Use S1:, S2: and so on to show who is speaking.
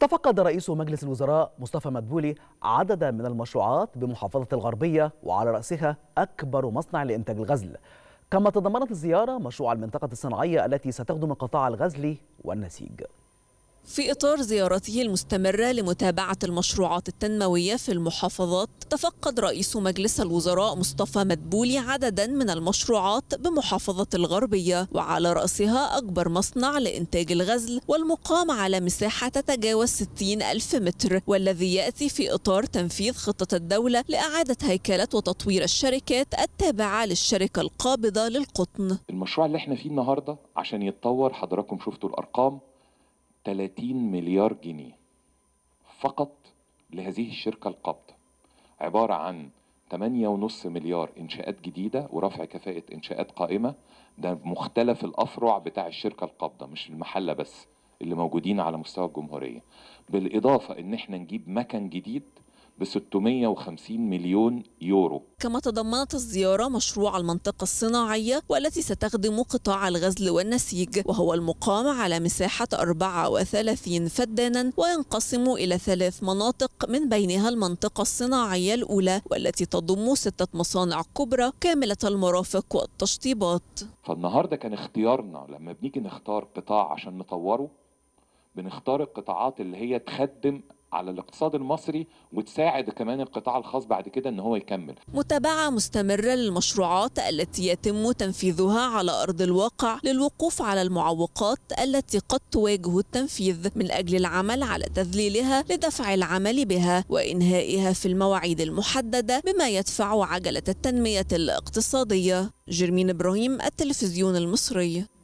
S1: تفقد رئيس مجلس الوزراء مصطفى مدبولي عددا من المشروعات بمحافظة الغربية وعلى رأسها أكبر مصنع لإنتاج الغزل كما تضمنت الزيارة مشروع المنطقة الصناعية التي ستخدم قطاع الغزل والنسيج
S2: في إطار زيارته المستمرة لمتابعة المشروعات التنموية في المحافظات تفقد رئيس مجلس الوزراء مصطفى مدبولي عددا من المشروعات بمحافظة الغربية وعلى رأسها أكبر مصنع لإنتاج الغزل والمقام على مساحة تتجاوز 60 ألف متر والذي يأتي في إطار تنفيذ خطة الدولة لإعادة هيكلة وتطوير الشركات التابعة للشركة القابضة للقطن المشروع اللي احنا فيه النهاردة
S3: عشان يتطور حضراتكم شفتوا الأرقام 30 مليار جنيه فقط لهذه الشركة القابضة عبارة عن 8.5 مليار إنشاءات جديدة ورفع كفاءة إنشاءات قائمة ده مختلف الأفرع بتاع الشركة القابضة مش المحلة بس اللي موجودين على مستوى الجمهورية بالإضافة إن إحنا نجيب مكان جديد ب 650 مليون يورو
S2: كما تضمنت الزيارة مشروع المنطقة الصناعية والتي ستخدم قطاع الغزل والنسيج وهو المقام على مساحة 34 فدانا وينقسم إلى ثلاث مناطق من بينها المنطقة الصناعية الأولى والتي تضم ستة مصانع كبرى كاملة المرافق والتشطيبات فالنهاردة كان
S3: اختيارنا لما بنيجي نختار قطاع عشان نطوره بنختار القطاعات اللي هي تخدم على الاقتصاد المصري وتساعد كمان القطاع الخاص بعد كده ان هو يكمل
S2: متابعه مستمره للمشروعات التي يتم تنفيذها على ارض الواقع للوقوف على المعوقات التي قد تواجه التنفيذ من اجل العمل على تذليلها لدفع العمل بها وانهائها في المواعيد المحدده بما يدفع عجله التنميه الاقتصاديه جرمين ابراهيم التلفزيون المصري